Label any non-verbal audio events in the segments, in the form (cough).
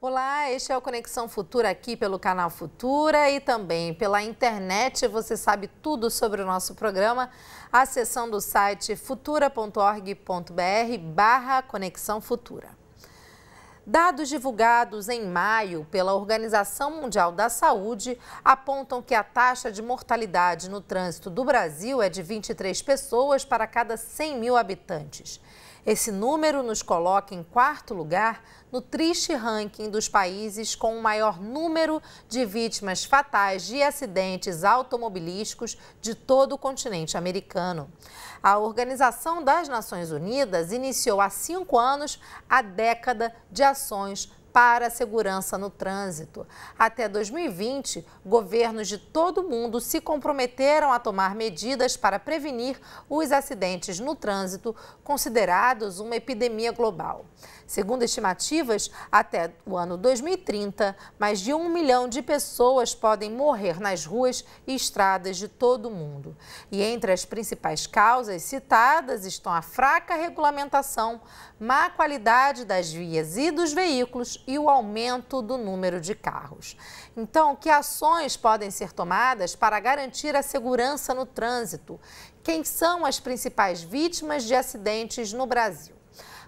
Olá, este é o Conexão Futura aqui pelo canal Futura e também pela internet. Você sabe tudo sobre o nosso programa acessando o site futura.org.br barra Conexão Futura. Dados divulgados em maio pela Organização Mundial da Saúde apontam que a taxa de mortalidade no trânsito do Brasil é de 23 pessoas para cada 100 mil habitantes. Esse número nos coloca em quarto lugar no triste ranking dos países com o maior número de vítimas fatais de acidentes automobilísticos de todo o continente americano. A Organização das Nações Unidas iniciou há cinco anos a década de ações para a segurança no trânsito. Até 2020, governos de todo o mundo se comprometeram a tomar medidas para prevenir os acidentes no trânsito, considerados uma epidemia global. Segundo estimativas, até o ano 2030, mais de um milhão de pessoas podem morrer nas ruas e estradas de todo o mundo. E entre as principais causas citadas estão a fraca regulamentação, má qualidade das vias e dos veículos, e o aumento do número de carros. Então, que ações podem ser tomadas para garantir a segurança no trânsito? Quem são as principais vítimas de acidentes no Brasil?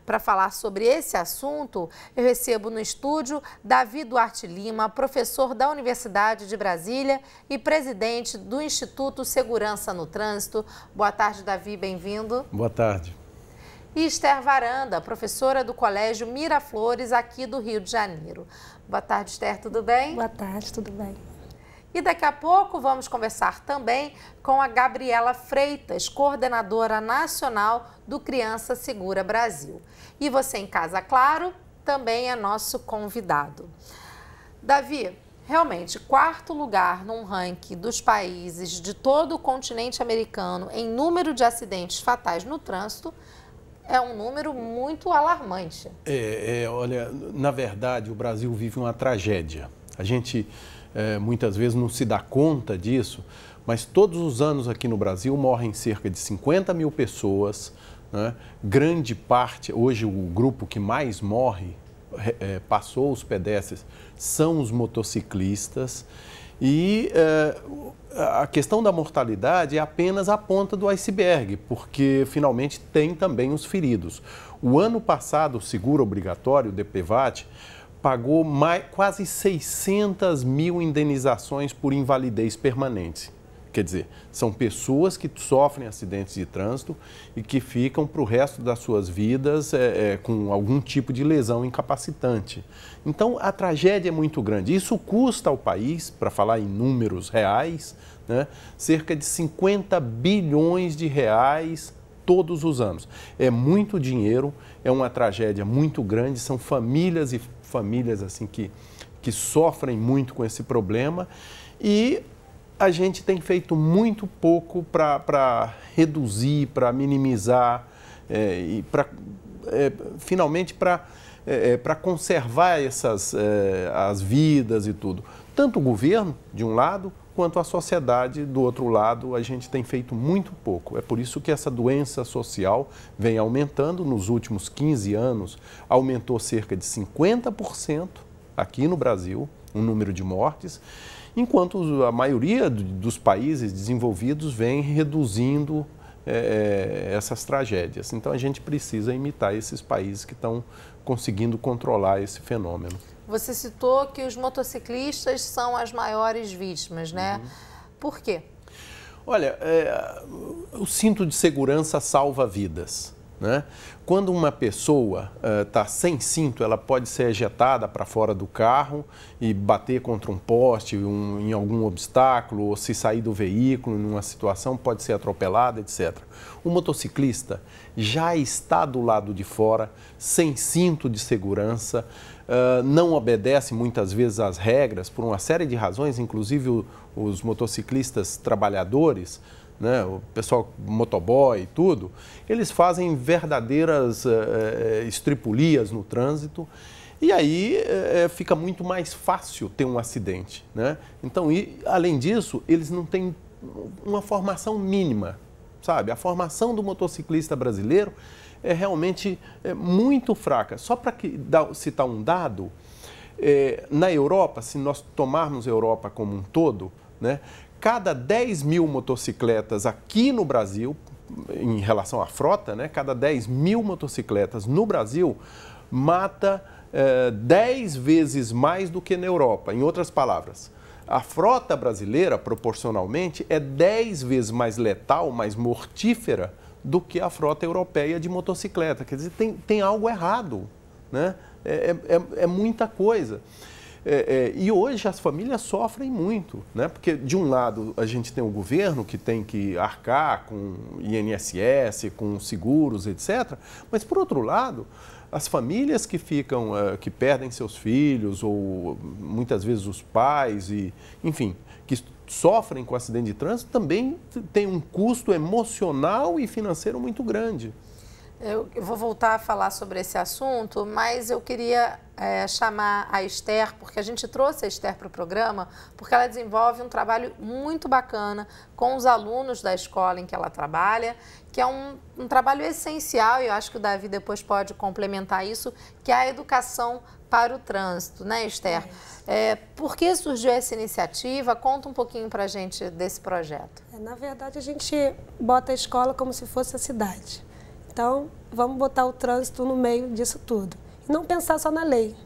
Para falar sobre esse assunto, eu recebo no estúdio Davi Duarte Lima, professor da Universidade de Brasília e presidente do Instituto Segurança no Trânsito. Boa tarde, Davi, bem-vindo. Boa tarde e Esther Varanda, professora do Colégio Miraflores, aqui do Rio de Janeiro. Boa tarde, Esther, tudo bem? Boa tarde, tudo bem. E daqui a pouco vamos conversar também com a Gabriela Freitas, coordenadora nacional do Criança Segura Brasil. E você em casa, claro, também é nosso convidado. Davi, realmente, quarto lugar num ranking dos países de todo o continente americano em número de acidentes fatais no trânsito é um número muito alarmante. É, é, olha, na verdade, o Brasil vive uma tragédia. A gente é, muitas vezes não se dá conta disso, mas todos os anos aqui no Brasil morrem cerca de 50 mil pessoas. Né? Grande parte, hoje o grupo que mais morre, é, passou os pedestres, são os motociclistas. E uh, a questão da mortalidade é apenas a ponta do iceberg, porque finalmente tem também os feridos. O ano passado, o seguro obrigatório, o DPVAT, pagou mais, quase 600 mil indenizações por invalidez permanente. Quer dizer, são pessoas que sofrem acidentes de trânsito e que ficam para o resto das suas vidas é, é, com algum tipo de lesão incapacitante. Então, a tragédia é muito grande. Isso custa ao país, para falar em números reais, né, cerca de 50 bilhões de reais todos os anos. É muito dinheiro, é uma tragédia muito grande, são famílias e famílias assim que, que sofrem muito com esse problema. E a gente tem feito muito pouco para reduzir, para minimizar é, e para é, finalmente para é, é para conservar essas é, as vidas e tudo. Tanto o governo de um lado quanto a sociedade do outro lado, a gente tem feito muito pouco. É por isso que essa doença social vem aumentando nos últimos 15 anos, aumentou cerca de 50% aqui no Brasil um número de mortes, enquanto a maioria dos países desenvolvidos vem reduzindo é, é, essas tragédias. Então a gente precisa imitar esses países que estão conseguindo controlar esse fenômeno. Você citou que os motociclistas são as maiores vítimas, né? Uhum. Por quê? Olha, é, o cinto de segurança salva vidas. Né? Quando uma pessoa está eh, uh, sem cinto, ela pode ser ejetada para fora do carro e bater contra um poste, um, em algum obstáculo, ou se sair do veículo, numa situação, pode ser atropelada, etc. O motociclista já está do lado de fora, sem cinto de segurança, uh, não obedece muitas vezes às regras, por uma série de razões, inclusive o, os motociclistas trabalhadores né, o pessoal motoboy e tudo, eles fazem verdadeiras é, estripulias no trânsito e aí é, fica muito mais fácil ter um acidente. Né? Então, e, além disso, eles não têm uma formação mínima, sabe? A formação do motociclista brasileiro é realmente é, muito fraca. Só para citar um dado, é, na Europa, se nós tomarmos a Europa como um todo, né, cada 10 mil motocicletas aqui no Brasil, em relação à frota, né, cada 10 mil motocicletas no Brasil mata eh, 10 vezes mais do que na Europa. Em outras palavras, a frota brasileira, proporcionalmente, é 10 vezes mais letal, mais mortífera do que a frota europeia de motocicleta. Quer dizer, tem, tem algo errado, né? é, é, é, é muita coisa. É, é, e hoje as famílias sofrem muito, né? Porque de um lado a gente tem o governo que tem que arcar com INSS, com seguros, etc. Mas por outro lado, as famílias que ficam, é, que perdem seus filhos ou muitas vezes os pais e, enfim, que sofrem com acidente de trânsito também tem um custo emocional e financeiro muito grande. Eu, vou voltar a falar sobre esse assunto, mas eu queria é, chamar a Esther, porque a gente trouxe a Esther para o programa, porque ela desenvolve um trabalho muito bacana com os alunos da escola em que ela trabalha, que é um, um trabalho essencial, e eu acho que o Davi depois pode complementar isso, que é a educação para o trânsito, né, Esther? É, é por que surgiu essa iniciativa? Conta um pouquinho para a gente desse projeto. É, na verdade, a gente bota a escola como se fosse a cidade. Então, vamos botar o trânsito no meio disso tudo. E não pensar só na lei,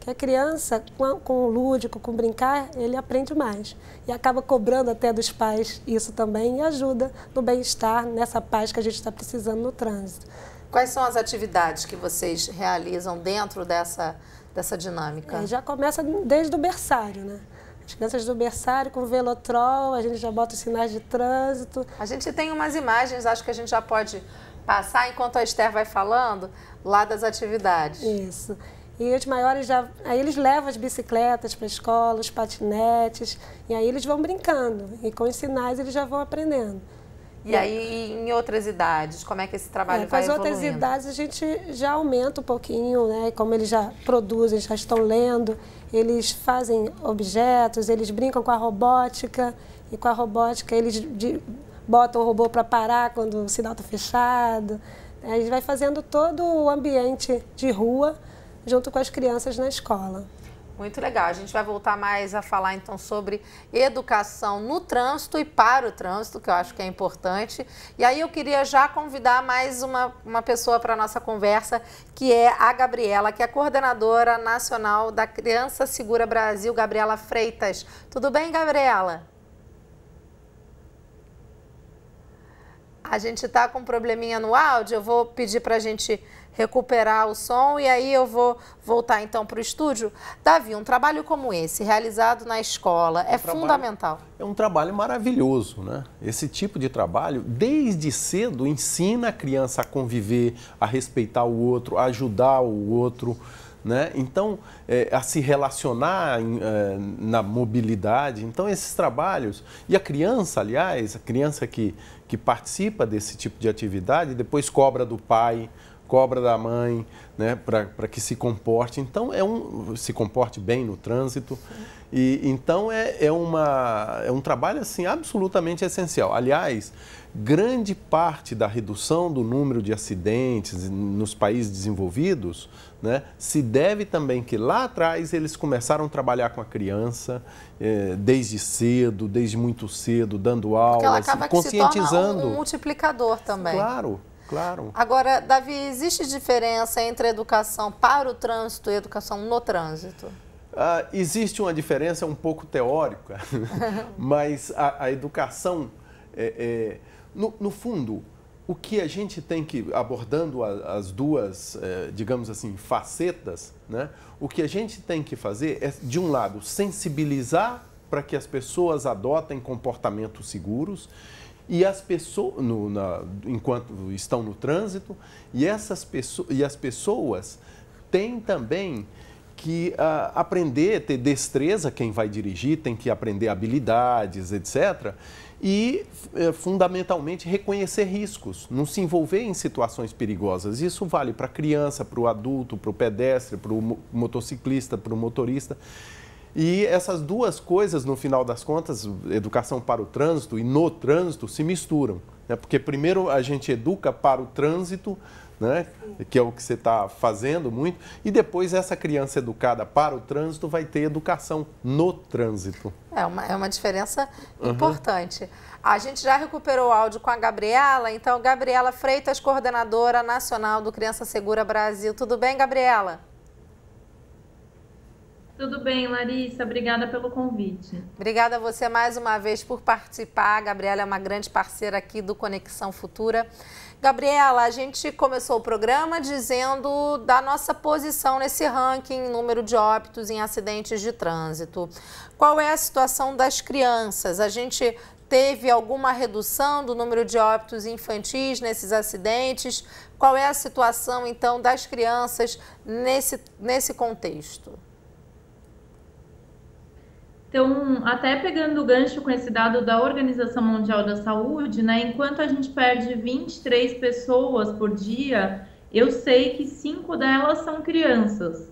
que a criança, com o lúdico, com brincar, ele aprende mais. E acaba cobrando até dos pais isso também e ajuda no bem-estar, nessa paz que a gente está precisando no trânsito. Quais são as atividades que vocês realizam dentro dessa, dessa dinâmica? É, já começa desde o berçário, né? As crianças do berçário com velotrol, a gente já bota os sinais de trânsito. A gente tem umas imagens, acho que a gente já pode passar enquanto a Esther vai falando lá das atividades. Isso. E os maiores já. Aí eles levam as bicicletas para a escola, os patinetes, e aí eles vão brincando. E com os sinais eles já vão aprendendo. E, e aí, em outras idades, como é que esse trabalho é, vai evoluindo? Com as outras idades, a gente já aumenta um pouquinho, né? Como eles já produzem, já estão lendo, eles fazem objetos, eles brincam com a robótica, e com a robótica eles de, bota o robô para parar quando o sinal está fechado. É, a gente vai fazendo todo o ambiente de rua junto com as crianças na escola. Muito legal. A gente vai voltar mais a falar então sobre educação no trânsito e para o trânsito, que eu acho que é importante. E aí eu queria já convidar mais uma, uma pessoa para a nossa conversa, que é a Gabriela, que é coordenadora nacional da Criança Segura Brasil, Gabriela Freitas. Tudo bem, Gabriela? A gente está com um probleminha no áudio, eu vou pedir para a gente recuperar o som e aí eu vou voltar então para o estúdio. Davi, um trabalho como esse, realizado na escola, é um fundamental. Trabalho, é um trabalho maravilhoso, né? Esse tipo de trabalho, desde cedo, ensina a criança a conviver, a respeitar o outro, a ajudar o outro. Né? Então, é, a se relacionar em, é, na mobilidade. Então, esses trabalhos. E a criança, aliás, a criança que que participa desse tipo de atividade depois cobra do pai cobra da mãe, né, para que se comporte. Então é um se comporte bem no trânsito. E então é, é uma é um trabalho assim absolutamente essencial. Aliás, grande parte da redução do número de acidentes nos países desenvolvidos, né, se deve também que lá atrás eles começaram a trabalhar com a criança eh, desde cedo, desde muito cedo, dando aulas, conscientizando. Se torna um multiplicador também. Claro. Claro. Agora, Davi, existe diferença entre educação para o trânsito e educação no trânsito? Uh, existe uma diferença um pouco teórica, (laughs) mas a, a educação, é, é, no, no, fundo, o que a gente tem que, abordando a, as duas, é, digamos assim, facetas, né, o que a gente tem que fazer é, de um lado, sensibilizar para que as pessoas adotem comportamentos seguros e as pessoas, no, na, enquanto estão no trânsito, e, essas pessoas, e as pessoas têm também que ah, aprender, ter destreza, quem vai dirigir tem que aprender habilidades, etc. E, eh, fundamentalmente, reconhecer riscos, não se envolver em situações perigosas. Isso vale para a criança, para o adulto, para o pedestre, para o motociclista, para o motorista. E essas duas coisas, no final das contas, educação para o trânsito e no trânsito, se misturam. Né? Porque primeiro a gente educa para o trânsito, né? que é o que você está fazendo muito, e depois essa criança educada para o trânsito vai ter educação no trânsito. É uma, é uma diferença uhum. importante. A gente já recuperou o áudio com a Gabriela, então, Gabriela Freitas, coordenadora nacional do Criança Segura Brasil. Tudo bem, Gabriela? Tudo bem, Larissa. Obrigada pelo convite. Obrigada a você mais uma vez por participar. A Gabriela é uma grande parceira aqui do Conexão Futura. Gabriela, a gente começou o programa dizendo da nossa posição nesse ranking, número de óbitos em acidentes de trânsito. Qual é a situação das crianças? A gente teve alguma redução do número de óbitos infantis nesses acidentes? Qual é a situação, então, das crianças nesse, nesse contexto? Então, até pegando o gancho com esse dado da Organização Mundial da Saúde, né, enquanto a gente perde 23 pessoas por dia, eu sei que cinco delas são crianças,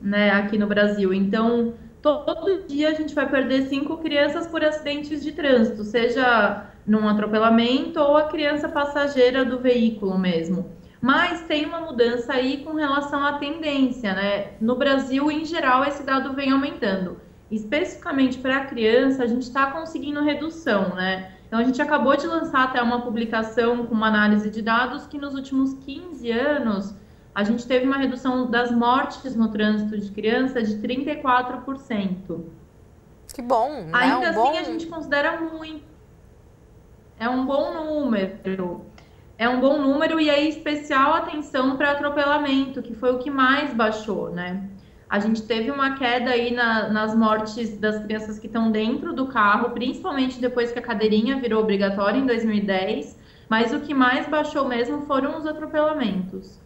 né, aqui no Brasil. Então, todo dia a gente vai perder cinco crianças por acidentes de trânsito, seja num atropelamento ou a criança passageira do veículo mesmo. Mas tem uma mudança aí com relação à tendência, né? No Brasil, em geral, esse dado vem aumentando especificamente para a criança, a gente está conseguindo redução, né? Então, a gente acabou de lançar até uma publicação com uma análise de dados que nos últimos 15 anos a gente teve uma redução das mortes no trânsito de criança de 34%. Que bom! Né? Ainda um assim, bom... a gente considera muito. É um bom número. É um bom número e aí é especial atenção para atropelamento, que foi o que mais baixou, né? A gente teve uma queda aí na, nas mortes das crianças que estão dentro do carro, principalmente depois que a cadeirinha virou obrigatória em 2010. Mas o que mais baixou mesmo foram os atropelamentos.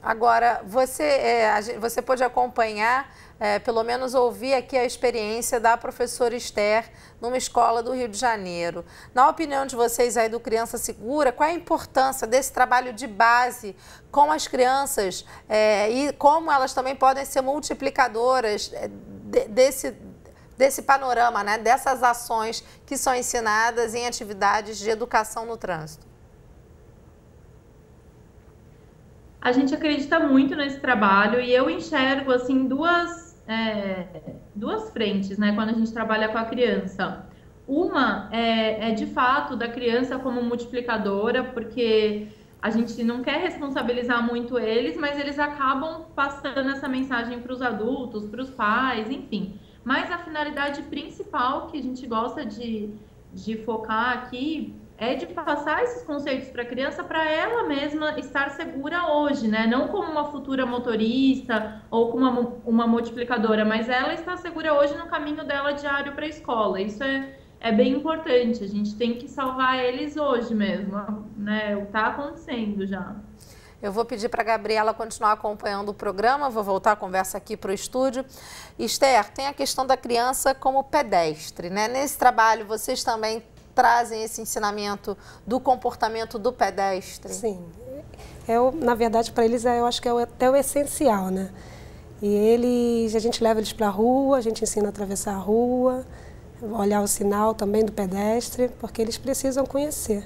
Agora, você, é, você pôde acompanhar, é, pelo menos ouvir aqui a experiência da professora Esther numa escola do Rio de Janeiro. Na opinião de vocês aí do Criança Segura, qual é a importância desse trabalho de base com as crianças é, e como elas também podem ser multiplicadoras é, de, desse, desse panorama, né, dessas ações que são ensinadas em atividades de educação no trânsito? a gente acredita muito nesse trabalho e eu enxergo assim duas é, duas frentes, né? Quando a gente trabalha com a criança, uma é, é de fato da criança como multiplicadora, porque a gente não quer responsabilizar muito eles, mas eles acabam passando essa mensagem para os adultos, para os pais, enfim. Mas a finalidade principal que a gente gosta de, de focar aqui é de passar esses conceitos para a criança para ela mesma estar segura hoje, né? Não como uma futura motorista ou como uma, uma multiplicadora, mas ela está segura hoje no caminho dela diário para a escola. Isso é, é bem importante. A gente tem que salvar eles hoje mesmo, né? O tá acontecendo já. Eu vou pedir para a Gabriela continuar acompanhando o programa, vou voltar a conversa aqui para o estúdio. Esther, tem a questão da criança como pedestre, né? Nesse trabalho, vocês também trazem esse ensinamento do comportamento do pedestre? Sim. Eu, é na verdade, para eles, é, eu acho que é até o essencial, né? E eles, a gente leva eles para a rua, a gente ensina a atravessar a rua, olhar o sinal também do pedestre, porque eles precisam conhecer.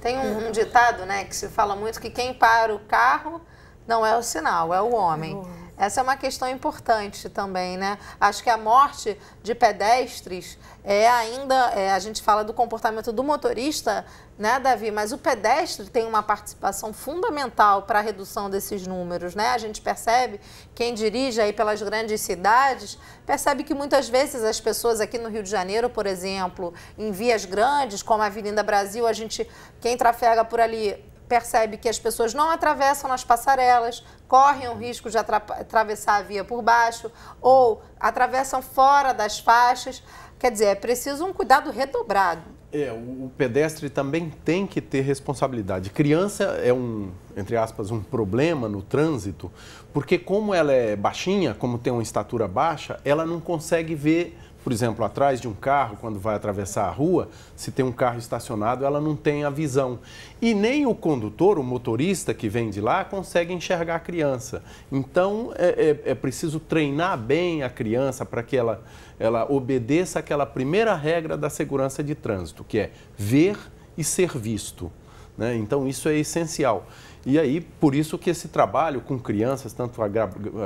Tem um, né? um ditado, né, que se fala muito que quem para o carro não é o sinal, é o homem. É o homem. Essa é uma questão importante também, né? Acho que a morte de pedestres é ainda. É, a gente fala do comportamento do motorista, né, Davi? Mas o pedestre tem uma participação fundamental para a redução desses números, né? A gente percebe, quem dirige aí pelas grandes cidades, percebe que muitas vezes as pessoas aqui no Rio de Janeiro, por exemplo, em vias grandes, como a Avenida Brasil, a gente, quem trafega por ali percebe que as pessoas não atravessam nas passarelas, correm o risco de atravessar a via por baixo ou atravessam fora das faixas. Quer dizer, é preciso um cuidado redobrado. É, o pedestre também tem que ter responsabilidade. Criança é um, entre aspas, um problema no trânsito, porque como ela é baixinha, como tem uma estatura baixa, ela não consegue ver por exemplo, atrás de um carro, quando vai atravessar a rua, se tem um carro estacionado, ela não tem a visão. E nem o condutor, o motorista que vem de lá, consegue enxergar a criança. Então, é, é, é preciso treinar bem a criança para que ela, ela obedeça aquela primeira regra da segurança de trânsito, que é ver e ser visto. Né? Então, isso é essencial. E aí, por isso que esse trabalho com crianças, tanto a,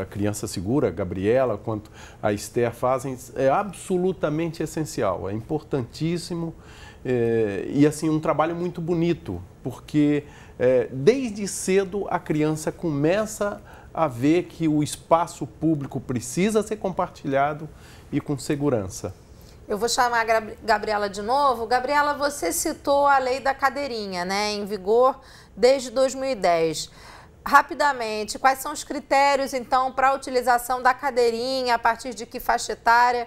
a Criança Segura, a Gabriela, quanto a Esther fazem, é absolutamente essencial, é importantíssimo. É, e assim, um trabalho muito bonito, porque é, desde cedo a criança começa a ver que o espaço público precisa ser compartilhado e com segurança. Eu vou chamar a Gabriela de novo. Gabriela, você citou a lei da cadeirinha, né, em vigor desde 2010. Rapidamente, quais são os critérios, então, para a utilização da cadeirinha, a partir de que faixa etária?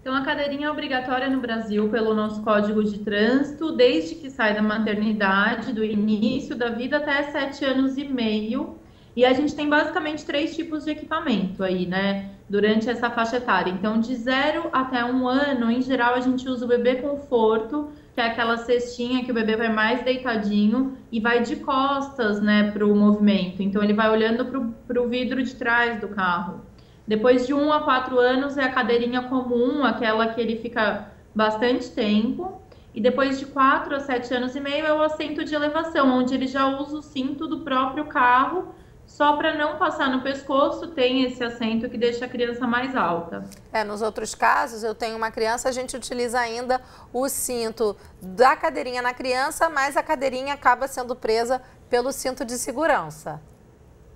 Então, a cadeirinha é obrigatória no Brasil pelo nosso Código de Trânsito, desde que sai da maternidade, do início da vida até sete anos e meio, e a gente tem basicamente três tipos de equipamento aí, né? Durante essa faixa etária. Então, de zero até um ano, em geral, a gente usa o bebê conforto, que é aquela cestinha que o bebê vai mais deitadinho e vai de costas, né, para o movimento. Então, ele vai olhando para o vidro de trás do carro. Depois de um a quatro anos, é a cadeirinha comum, aquela que ele fica bastante tempo. E depois de quatro a sete anos e meio é o assento de elevação, onde ele já usa o cinto do próprio carro só para não passar no pescoço, tem esse assento que deixa a criança mais alta. É, nos outros casos, eu tenho uma criança, a gente utiliza ainda o cinto da cadeirinha na criança, mas a cadeirinha acaba sendo presa pelo cinto de segurança.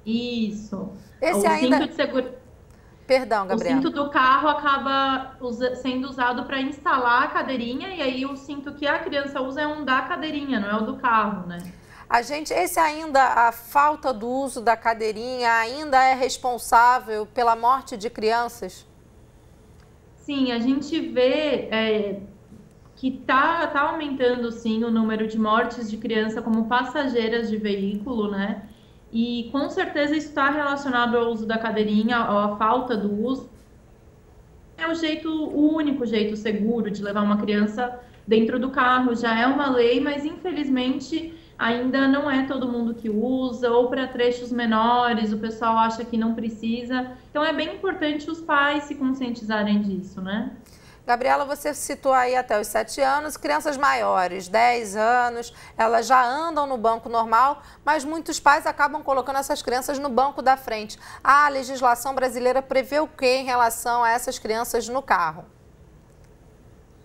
Isso. Esse o ainda... cinto de segurança. Perdão, Gabriela. O cinto do carro acaba sendo usado para instalar a cadeirinha e aí o cinto que a criança usa é um da cadeirinha, não é o do carro, né? A gente, esse ainda, a falta do uso da cadeirinha ainda é responsável pela morte de crianças? Sim, a gente vê é, que está tá aumentando sim o número de mortes de criança como passageiras de veículo, né? E com certeza isso está relacionado ao uso da cadeirinha, à falta do uso. É o jeito, o único jeito seguro de levar uma criança dentro do carro. Já é uma lei, mas infelizmente ainda não é todo mundo que usa, ou para trechos menores, o pessoal acha que não precisa. Então é bem importante os pais se conscientizarem disso, né? Gabriela, você citou aí até os 7 anos, crianças maiores, 10 anos, elas já andam no banco normal, mas muitos pais acabam colocando essas crianças no banco da frente. A legislação brasileira prevê o que em relação a essas crianças no carro?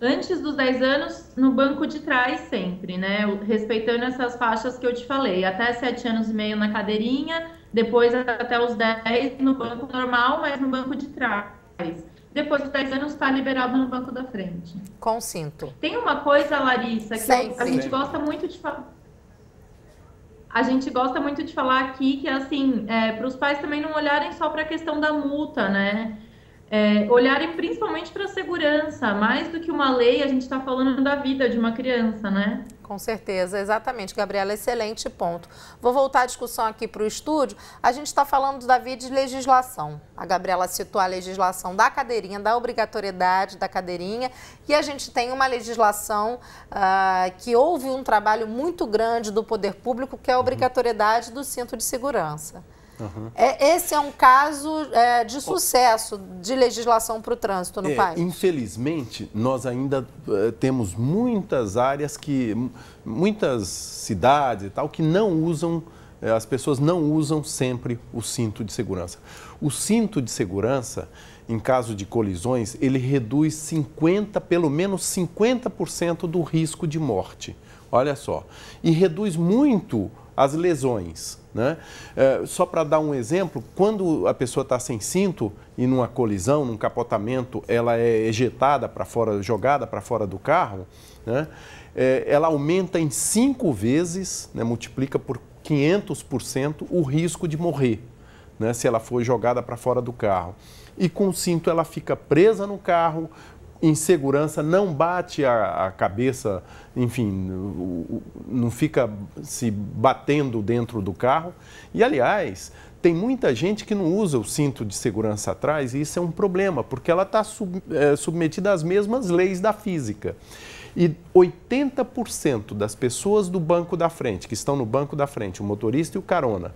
antes dos 10 anos, no banco de trás sempre, né? Respeitando essas faixas que eu te falei, até 7 anos e meio na cadeirinha, depois até os 10 no banco normal, mas no banco de trás. Depois dos 10 anos está liberado no banco da frente. Com cinto. Tem uma coisa, Larissa, que a gente gosta muito de falar. A gente gosta muito de falar aqui que, assim, é, para os pais também não olharem só para a questão da multa, né? é, olharem principalmente para a segurança. Mais do que uma lei, a gente está falando da vida de uma criança, né? Com certeza, exatamente, Gabriela, excelente ponto. Vou voltar a discussão aqui para o estúdio. A gente está falando, Davi, de legislação. A Gabriela citou a legislação da cadeirinha, da obrigatoriedade da cadeirinha, e a gente tem uma legislação ah, que houve um trabalho muito grande do poder público, que é a obrigatoriedade do cinto de segurança. Uhum. É, esse é um caso é, de sucesso de legislação para o trânsito no é, país. Infelizmente, nós ainda eh, temos muitas áreas que, muitas cidades e tal, que não usam, eh, as pessoas não usam sempre o cinto de segurança. O cinto de segurança, em caso de colisões, ele reduz 50, pelo menos 50% do risco de morte. Olha só. E reduz muito as lesões né? É, só para dar um exemplo, quando a pessoa está sem cinto e numa colisão, num capotamento, ela é ejetada para fora, jogada para fora do carro, né? é, ela aumenta em cinco vezes, né? multiplica por 500% o risco de morrer, né? se ela for jogada para fora do carro. E com o cinto ela fica presa no carro, insegurança não bate a, a cabeça, enfim, não fica se batendo dentro do carro. E, aliás, tem muita gente que não usa o cinto de segurança atrás e isso é um problema, porque ela está sub, é, submetida às mesmas leis da física. E 80% das pessoas do banco da frente, que estão no banco da frente, o motorista e o carona,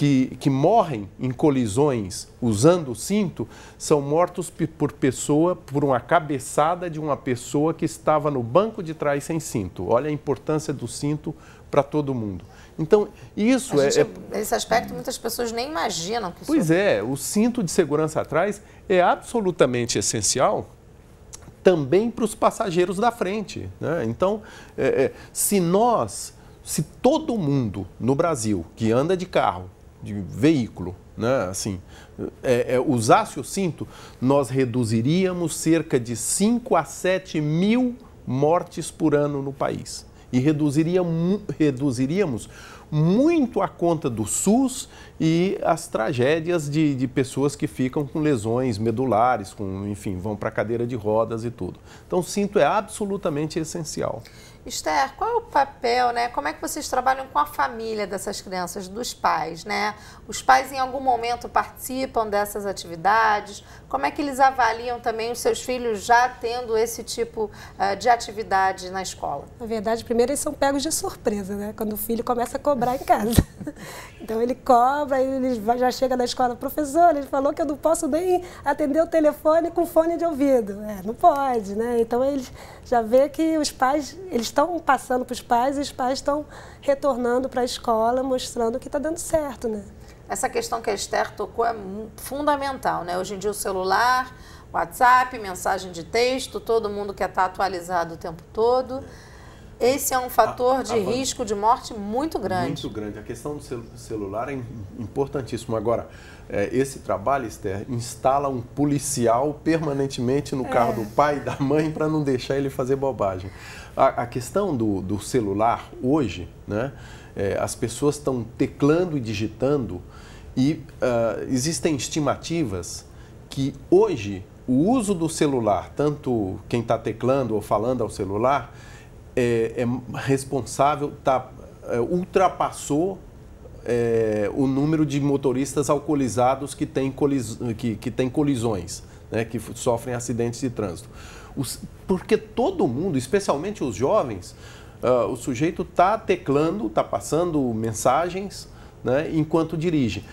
que, que morrem em colisões usando o cinto são mortos por pessoa, por uma cabeçada de uma pessoa que estava no banco de trás sem cinto. Olha a importância do cinto para todo mundo. Então, isso a é, gente, é, Esse aspecto muitas pessoas nem imaginam que Pois isso... é, o cinto de segurança atrás é absolutamente essencial também para os passageiros da frente. Né? Então, é, é, se nós, se todo mundo no Brasil que anda de carro de veículo, né? assim, é, é, usasse o cinto, nós reduziríamos cerca de 5 a 7 mil mortes por ano no país. E reduziria, reduziríamos muito a conta do SUS e as tragédias de, de pessoas que ficam com lesões medulares, com, enfim, vão para cadeira de rodas e tudo. Então, o cinto é absolutamente essencial. Esther, qual é o papel, né? Como é que vocês trabalham com a família dessas crianças, dos pais, né? Os pais em algum momento participam dessas atividades? Como é que eles avaliam também os seus filhos já tendo esse tipo uh, de atividade na escola? Na verdade, primeiro eles são pegos de surpresa, né? Quando o filho começa a cobrar em casa. (laughs) Então ele cobra, ele já chega da escola, professor, ele falou que eu não posso nem atender o telefone com fone de ouvido. É, não pode, né? Então eles já vê que os pais, eles estão passando para os pais e os pais estão retornando para a escola, mostrando que está dando certo, né? Essa questão que a Esther tocou é fundamental, né? Hoje em dia o celular, WhatsApp, mensagem de texto, todo mundo quer estar tá atualizado o tempo todo. Esse é um fator a, de a risco de morte muito grande. Muito grande. A questão do celular é importantíssima. Agora, é, esse trabalho, Esther, instala um policial permanentemente no carro é. do pai e da mãe para não deixar ele fazer bobagem. A, a questão do, do, celular hoje, né, é, as pessoas estão teclando e digitando e uh, existem estimativas que hoje o uso do celular, tanto quem está teclando ou falando ao celular, é, é responsável, tá, é, ultrapassou é, o número de motoristas alcoolizados que têm colis, que, que tem colisões, né, que sofrem acidentes de trânsito. Os, porque todo mundo, especialmente os jovens, uh, o sujeito está teclando, está passando mensagens né, enquanto dirige.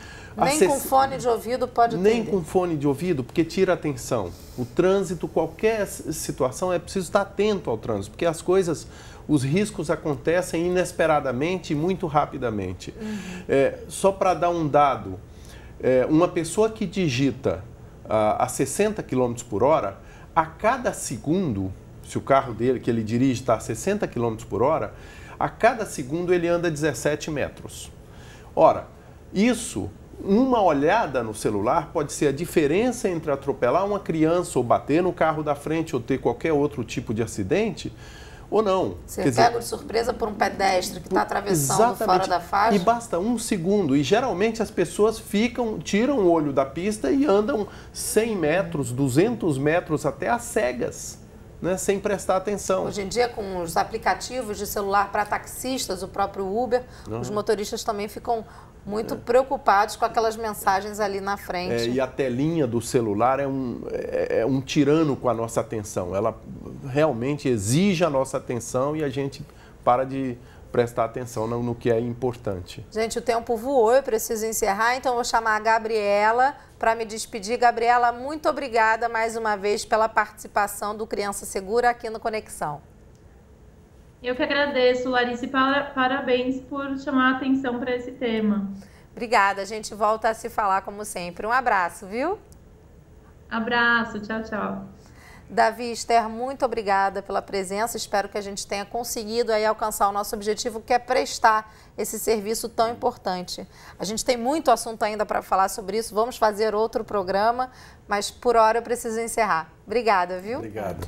Nem com fone de ouvido pode ter. Nem com fone de ouvido, porque tira atenção. O trânsito, qualquer situação, é preciso estar atento ao trânsito, porque as coisas, os riscos acontecem inesperadamente e muito rapidamente. Uhum. É, só para dar um dado, é, uma pessoa que digita a, a 60 km por hora, a cada segundo, se o carro dele que ele dirige está a 60 km por hora, a cada segundo ele anda 17 metros. Ora, isso uma olhada no celular pode ser a diferença entre atropelar uma criança ou bater no carro da frente ou ter qualquer outro tipo de acidente ou não. Você Quer pega dizer, de surpresa por um pedestre que está atravessando exatamente. fora da faixa. E basta um segundo. E geralmente as pessoas ficam, tiram o olho da pista e andam 100 metros, 200 metros até as cegas né, sem prestar atenção. Hoje em dia, com os aplicativos de celular para taxistas, o próprio Uber, uhum. os motoristas também ficam muito é. preocupados com aquelas mensagens ali na frente. É, e a telinha do celular é um, é, é, um tirano com a nossa atenção. Ela realmente exige a nossa atenção e a gente para de prestar atenção no, no, que é importante. Gente, o tempo voou, eu preciso encerrar, então vou chamar a Gabriela para me despedir. Gabriela, muito obrigada mais uma vez pela participação do Criança Segura aqui no Conexão. Eu que agradeço, Larissa, e parabéns por chamar a atenção para esse tema. Obrigada, a gente volta a se falar como sempre. Um abraço, viu? Abraço, tchau, tchau. Davi Esther, muito obrigada pela presença. Espero que a gente tenha conseguido aí alcançar o nosso objetivo, que é prestar esse serviço tão importante. A gente tem muito assunto ainda para falar sobre isso. Vamos fazer outro programa, mas por hora eu preciso encerrar. Obrigada, viu? Obrigado.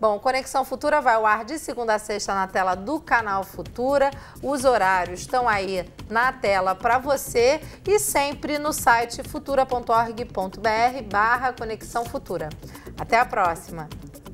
Bom, Conexão Futura vai ao ar de segunda a sexta na tela do canal Futura. Os horários estão aí na tela para você e sempre no site futura.org.br barra Conexão Futura. Até a próxima!